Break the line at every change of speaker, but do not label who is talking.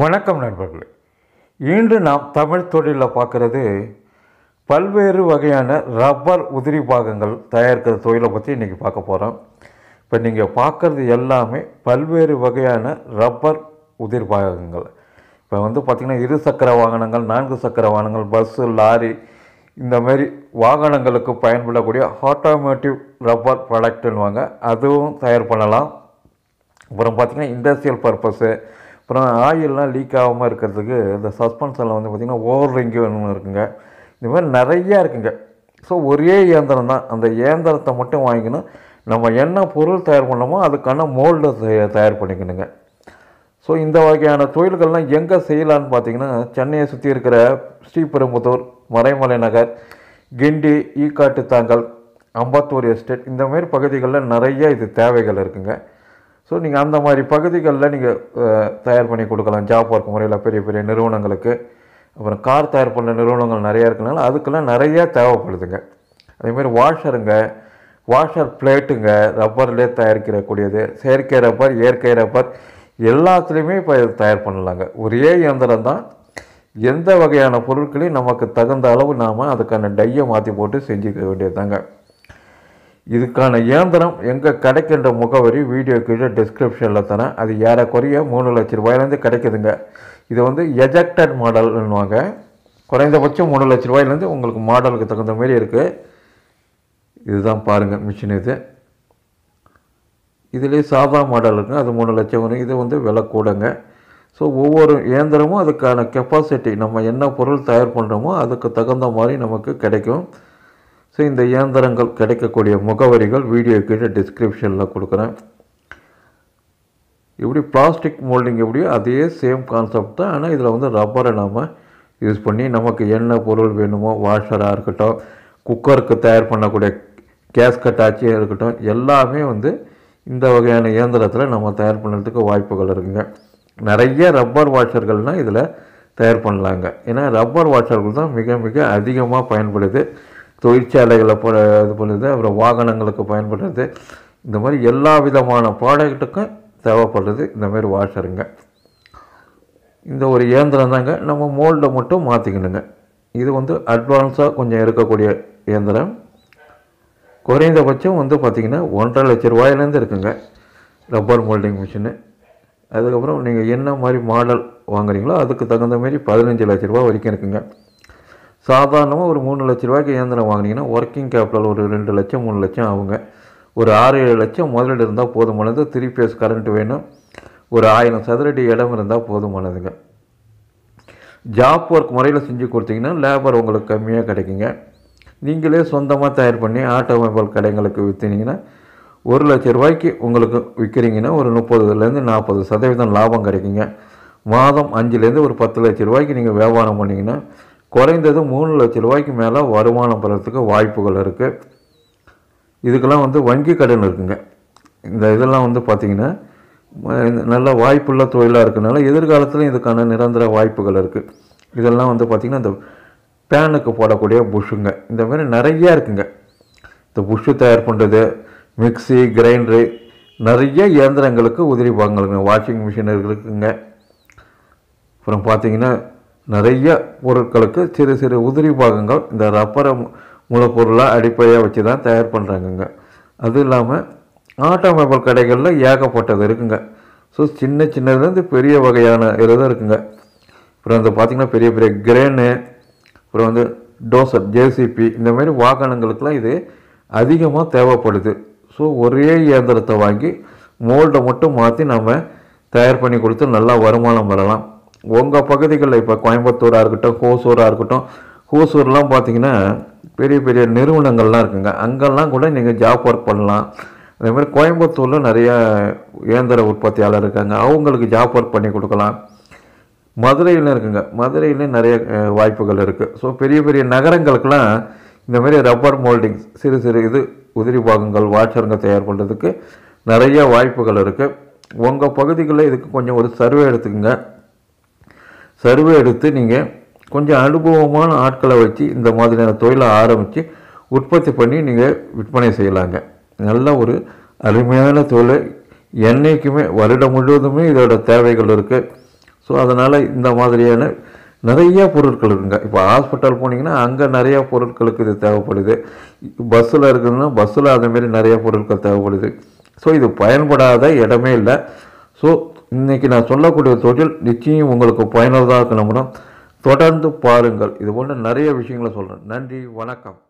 வணக்கம் நண்பர்களே இன்று நாம் தமிழ் தொழிலில் பார்க்குறது பல்வேறு வகையான ரப்பர் உதிரி பாகங்கள் தயாரிக்கிற தொழிலை பற்றி இன்றைக்கி பார்க்க போகிறோம் இப்போ நீங்கள் பார்க்குறது எல்லாமே பல்வேறு வகையான ரப்பர் உதிரி பாகங்கள் இப்போ வந்து பார்த்திங்கன்னா இரு சக்கர வாகனங்கள் நான்கு சக்கர வாகனங்கள் பஸ்ஸு லாரி இந்த மாதிரி வாகனங்களுக்கு பயன்படக்கூடிய ஆட்டோமேட்டிவ் ரப்பர் ப்ராடக்ட்னுவாங்க அதுவும் தயார் பண்ணலாம் அப்புறம் பார்த்திங்கன்னா இண்டஸ்ட்ரியல் பர்பஸ்ஸு அப்புறம் ஆயில்லாம் லீக் ஆகாமல் இருக்கிறதுக்கு இந்த சஸ்பென்ஷனில் வந்து பார்த்திங்கன்னா ஓவர் ரிங்கு ஒன்று இருக்குங்க இந்த மாதிரி நிறையா இருக்குங்க ஸோ ஒரே இயந்திரம் தான் அந்த இயந்திரத்தை மட்டும் வாங்கிக்கணும் நம்ம என்ன பொருள் தயார் பண்ணோமோ அதுக்கான மோல்டு தயார் பண்ணிக்கணுங்க ஸோ இந்த வகையான தொழில்கள்லாம் எங்கே செய்யலான்னு பார்த்தீங்கன்னா சென்னையை சுற்றி இருக்கிற ஸ்ரீபெரும்புதூர் மறைமலை நகர் கிண்டி ஈக்காட்டுத்தாங்கல் அம்பத்தூர் எஸ்டேட் இந்த மாதிரி பகுதிகளில் நிறைய இது தேவைகள் இருக்குங்க ஸோ நீங்கள் அந்த மாதிரி பகுதிகளில் நீங்கள் தயார் பண்ணி கொடுக்கலாம் ஜாப் ஒர்க் முறையில் பெரிய பெரிய நிறுவனங்களுக்கு அப்புறம் கார் தயார் பண்ணுற நிறுவனங்கள் நிறையா இருக்கனால அதுக்கெல்லாம் நிறையா தேவைப்படுதுங்க அதேமாதிரி வாஷருங்க வாஷர் பிளேட்டுங்க ரப்பர்லேயே தயாரிக்கிறக்கூடியது செயற்கை ரப்பர் இயற்கை ரப்பர் எல்லாத்துலேயுமே இப்போ தயார் பண்ணலாங்க ஒரே இயந்திரம் தான் எந்த வகையான பொருட்களையும் நமக்கு தகுந்த அளவு நாம் அதுக்கான டையை மாற்றி போட்டு செஞ்சுக்க வேண்டியது தாங்க இதுக்கான இயந்திரம் எங்கே கிடைக்கின்ற முகவரி வீடியோ கீழே டிஸ்கிரிப்ஷனில் தரேன் அது ஏறக்குறைய மூணு லட்ச ரூபாயிலேருந்து கிடைக்குதுங்க இது வந்து எஜெக்டட் மாடல்னுவாங்க குறைந்தபட்சம் மூணு லட்ச ரூபாயிலேருந்து உங்களுக்கு மாடலுக்கு தகுந்த மாதிரி இருக்குது இதுதான் பாருங்கள் மிஷின் இது இதுலேயே சாதா மாடல் இருக்குது அது மூணு லட்சம் வரும் இது வந்து விலை கூடங்க ஸோ ஒவ்வொரு இயந்திரமும் அதுக்கான கெப்பாசிட்டி நம்ம என்ன பொருள் தயார் பண்ணுறோமோ அதுக்கு தகுந்த மாதிரி நமக்கு கிடைக்கும் ஸோ இந்த இயந்திரங்கள் கிடைக்கக்கூடிய முகவரிகள் வீடியோ கீழே டிஸ்கிரிப்ஷனில் கொடுக்குறேன் இப்படி பிளாஸ்டிக் மோல்டிங் எப்படியோ அதே சேம் கான்செப்ட் தான் ஆனால் இதில் வந்து ரப்பரை நாம் யூஸ் பண்ணி நமக்கு என்ன பொருள் வேணுமோ வாஷராக இருக்கட்டும் குக்கருக்கு தயார் பண்ணக்கூடிய கேஸ் கட்டாச்சியாக இருக்கட்டும் எல்லாமே வந்து இந்த வகையான இயந்திரத்தில் நம்ம தயார் பண்ணுறதுக்கு வாய்ப்புகள் இருக்குங்க நிறைய ரப்பர் வாஷர்கள்னால் இதில் தயார் பண்ணலாங்க ஏன்னா ரப்பர் வாஷர்கள் தான் மிக மிக அதிகமாக பயன்படுது தொழிற்சாலைகளை இது பண்ணுது அப்புறம் வாகனங்களுக்கு பயன்படுறது இந்த மாதிரி எல்லா விதமான ப்ராடக்ட்டுக்கும் தேவைப்படுறது இந்த மாதிரி வாஷருங்க இந்த ஒரு இயந்திரம் தாங்க நம்ம மோல்டை மட்டும் மாற்றிக்கணுங்க இது வந்து அட்வான்ஸாக கொஞ்சம் இருக்கக்கூடிய இயந்திரம் குறைந்தபட்சம் வந்து பார்த்திங்கன்னா ஒன்றரை லட்ச ரூபாயிலேருந்து இருக்குங்க ரப்பர் மோல்டிங் மிஷினு அதுக்கப்புறம் நீங்கள் என்ன மாதிரி மாடல் வாங்குறீங்களோ அதுக்கு தகுந்த மாதிரி பதினஞ்சு லட்ச ரூபா வரைக்கும் இருக்குங்க சாதாரணமாக ஒரு மூணு லட்ச ரூபாய்க்கு இயந்திரம் வாங்கினீங்கன்னா ஒர்க்கிங் கேபிட்டல் ஒரு ரெண்டு லட்சம் மூணு லட்சம் ஆகுங்க ஒரு ஆறு ஏழு லட்சம் முதலீடு இருந்தால் போதுமானது த்ரீ ஃபேஸ் கரண்ட் வேணும் ஒரு ஆயிரம் சதுரடி இடம் இருந்தால் போதுமானதுங்க ஜாப் ஒர்க் முறையில் செஞ்சு கொடுத்தீங்கன்னா லேபர் உங்களுக்கு கம்மியாக கிடைக்குங்க நீங்களே சொந்தமாக தயார் பண்ணி ஆட்டோமொபைல் கடைங்களுக்கு விற்றுனீங்கன்னா ஒரு லட்ச ரூபாய்க்கு உங்களுக்கு விற்கிறீங்கன்னா ஒரு முப்பதுலேருந்து நாற்பது சதவீதம் லாபம் கிடைக்குங்க மாதம் அஞ்சுலேருந்து ஒரு பத்து லட்ச ரூபாய்க்கு நீங்கள் வியாபாரம் பண்ணிங்கன்னா குறைந்தது மூணு லட்ச ரூபாய்க்கு மேலே வருமானம் பெறத்துக்கு வாய்ப்புகள் இருக்குது இதுக்கெல்லாம் வந்து வங்கி கடன் இருக்குங்க இந்த இதெல்லாம் வந்து பார்த்திங்கன்னா நல்ல வாய்ப்புள்ள தொழிலாக இருக்கனால எதிர்காலத்தில் இதுக்கான நிரந்தர வாய்ப்புகள் இருக்குது இதெல்லாம் வந்து பார்த்திங்கன்னா இந்த பேனுக்கு போடக்கூடிய புஷ்ஷுங்க இந்த மாதிரி நிறையா இருக்குங்க இந்த புஷ்ஷு தயார் பண்ணுறது மிக்சி கிரைண்டரு நிறைய இயந்திரங்களுக்கு உதிரி பாகங்கள் வாஷிங் மிஷின் இருக்குங்க அப்புறம் பார்த்திங்கன்னா நிறைய பொருட்களுக்கு சிறு சிறு உதிரி பாகங்கள் இந்த ரப்பரை மூலப்பொருளாக அடிப்படையாக வச்சு தான் தயார் பண்ணுறாங்கங்க அது இல்லாமல் ஆட்டோமொபைல் கடைகளில் ஏகப்பட்டது இருக்குங்க ஸோ சின்ன சின்னதுலேருந்து பெரிய வகையான இதுதான் இருக்குங்க அப்புறம் வந்து பார்த்திங்கன்னா பெரிய பெரிய கிரேனு அப்புறம் வந்து டோசர் ஜேசிபி இந்த மாதிரி வாகனங்களுக்கெலாம் இது அதிகமாக தேவைப்படுது ஸோ ஒரே இயந்திரத்தை வாங்கி மோல்டை மட்டும் மாற்றி நம்ம தயார் பண்ணி கொடுத்து நல்லா வருமானம் வரலாம் உங்கள் பகுதிகளில் இப்போ கோயம்புத்தூராக இருக்கட்டும் ஹோசூராக இருக்கட்டும் ஹோசூர்லாம் பார்த்திங்கன்னா பெரிய பெரிய நிறுவனங்கள்லாம் இருக்குங்க அங்கெல்லாம் கூட நீங்கள் ஜாப் ஒர்க் பண்ணலாம் அதேமாதிரி கோயம்புத்தூரில் நிறையா இயந்திர உற்பத்தியாளர் இருக்காங்க அவங்களுக்கு ஜாப் ஒர்க் பண்ணி கொடுக்கலாம் மதுரையிலும் இருக்குங்க மதுரையில் நிறைய வாய்ப்புகள் இருக்குது ஸோ பெரிய பெரிய நகரங்களுக்கெல்லாம் இந்தமாரி ரப்பர் மோல்டிங் சிறு சிறு இது உதிரி பாகங்கள் வாட்சருங்க தயார் பண்ணுறதுக்கு நிறைய வாய்ப்புகள் இருக்குது உங்கள் பகுதிகளில் இதுக்கு கொஞ்சம் ஒரு சர்வே எடுத்துக்கோங்க சர்வே எடுத்து நீங்கள் கொஞ்சம் அனுபவமான ஆட்களை வச்சு இந்த மாதிரியான தொழிலை ஆரம்பித்து உற்பத்தி பண்ணி நீங்கள் விற்பனை செய்யலாங்க நல்ல ஒரு அருமையான தொழில் என்றைக்குமே வருடம் முழுவதுமே இதோட தேவைகள் இருக்குது ஸோ அதனால் இந்த மாதிரியான நிறையா பொருட்கள் இருக்குங்க இப்போ ஹாஸ்பிட்டல் போனீங்கன்னா அங்கே நிறையா பொருட்களுக்கு இது தேவைப்படுது பஸ்ஸில் இருக்குதுன்னா பஸ்ஸில் அதேமாரி நிறையா பொருட்கள் தேவைப்படுது ஸோ இது பயன்படாத இடமே இல்லை ஸோ இன்றைக்கி நான் சொல்லக்கூடிய தொழில் நிச்சயம் உங்களுக்கு பயனுள்ளதாக இருக்கணும்னா தொடர்ந்து பாருங்கள் இது போன்ற நிறைய விஷயங்களை சொல்கிறேன் நன்றி வணக்கம்